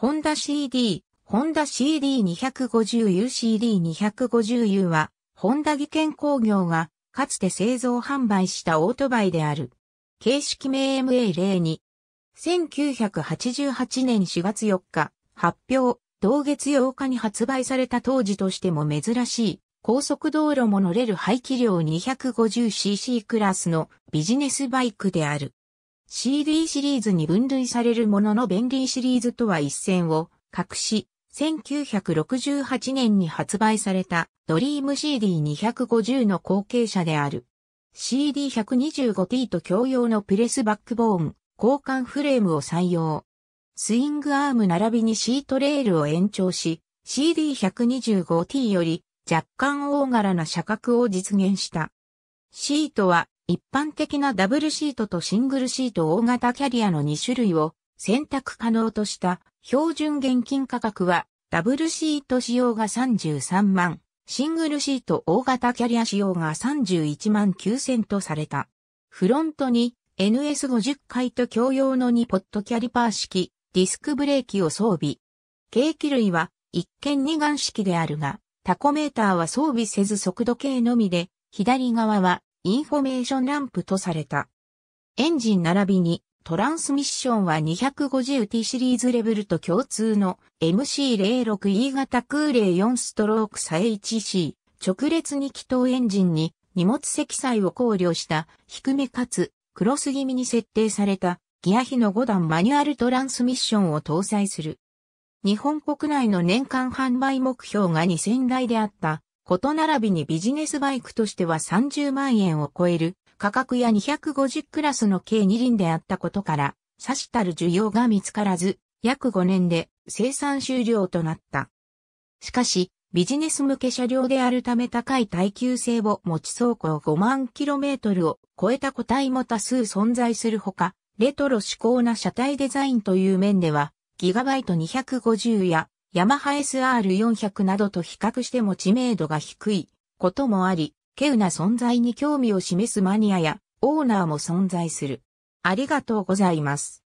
ホンダ CD、ホンダ CD250UCD250U は、ホンダ技研工業が、かつて製造販売したオートバイである。形式名 MA02。1988年4月4日、発表、同月8日に発売された当時としても珍しい、高速道路も乗れる排気量 250cc クラスのビジネスバイクである。CD シリーズに分類されるものの便利シリーズとは一線を隠し、1968年に発売されたドリーム CD250 の後継者である。CD125T と共用のプレスバックボーン、交換フレームを採用。スイングアーム並びにシートレールを延長し、CD125T より若干大柄な車格を実現した。シートは一般的なダブルシートとシングルシート大型キャリアの2種類を選択可能とした標準現金価格はダブルシート使用が33万、シングルシート大型キャリア使用が31万9000とされた。フロントに NS50 回と共用の2ポットキャリパー式ディスクブレーキを装備。計器類は一見二眼式であるが、タコメーターは装備せず速度計のみで、左側はインフォメーションランプとされた。エンジン並びにトランスミッションは 250T シリーズレベルと共通の MC06E 型空冷4ストロークえ1 c 直列2気筒エンジンに荷物積載を考慮した低めかつクロス気味に設定されたギア比の5段マニュアルトランスミッションを搭載する。日本国内の年間販売目標が2000台であったこと並びにビジネスバイクとしては30万円を超える価格や250クラスの計2輪であったことから、差したる需要が見つからず、約5年で生産終了となった。しかし、ビジネス向け車両であるため高い耐久性を持ち走行5万 km を超えた個体も多数存在するほか、レトロ志向な車体デザインという面では、ギガバイト250やヤマハ SR400 などと比較しても知名度が低いこともあり、稀有な存在に興味を示すマニアやオーナーも存在する。ありがとうございます。